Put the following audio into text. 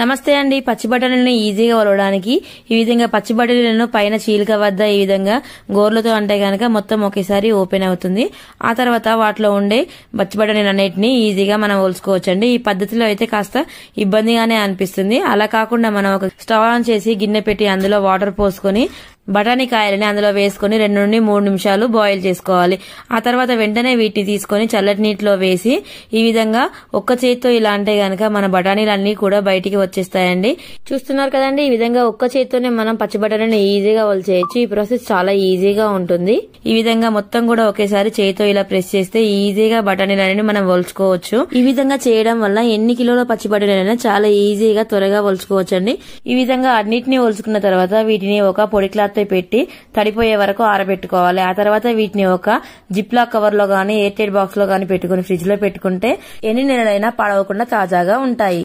నమస్తే అండి పచ్చి బఠానీలను ఈజీగా వలవడానికి ఈ విధంగా పచ్చి బఠానీలను పైన చీలిక వద్ద ఈ విధంగా గోర్లతో అంటే గనక మొత్తం ఒకేసారి ఓపెన్ అవుతుంది ఆ తర్వాత వాటిలో ఉండే పచ్చి బఠానీలు అన్నిటిని ఈజీగా మనం ఒలుచుకోవచ్చు అండి ఈ పద్ధతిలో అయితే కాస్త ఇబ్బందిగానే అనిపిస్తుంది అలా కాకుండా మనం ఒక స్టవ్ ఆన్ చేసి గిన్నె పెట్టి అందులో వాటర్ పోసుకొని బఠానీ కాయలని అందులో వేసుకుని రెండు నుండి మూడు నిమిషాలు బాయిల్ చేసుకోవాలి ఆ తర్వాత వెంటనే వీటిని తీసుకొని చల్లటి నీటిలో వేసి ఈ విధంగా ఒక్క చేతితో ఇలా అంటే గనక మన బఠానీలన్నీ కూడా బయటికి వచ్చేస్తాయండి చూస్తున్నారు కదండి ఈ విధంగా ఒక్క చేతితోనే మనం పచ్చి బఠానీని ఈజీగా వల్చేయచ్చు ఈ ప్రాసెస్ చాలా ఈజీగా ఉంటుంది ఈ విధంగా మొత్తం కూడా ఒకేసారి చేతితో ఇలా ప్రెస్ చేస్తే ఈజీగా బఠానీలన్నీ మనం వలుచుకోవచ్చు ఈ విధంగా చేయడం వల్ల ఎన్ని కిలోల పచ్చి బఠానీలైనా చాలా ఈజీగా త్వరగా వలుచుకోవచ్చు అండి ఈ విధంగా అన్నిటిని వలుచుకున్న తర్వాత వీటిని ఒక పొడి క్లాత్ జాగ్రత్త పెట్టి తడిపోయే వరకు ఆరబెట్టుకోవాలి ఆ తర్వాత వీటిని ఒక జిప్లా కవర్ లో గానీ ఎయిర్టైట్ బాక్స్ లో గానీ పెట్టుకుని ఫ్రిడ్జ్ లో పెట్టుకుంటే ఎన్ని నెలలైనా పాడవకుండా తాజాగా ఉంటాయి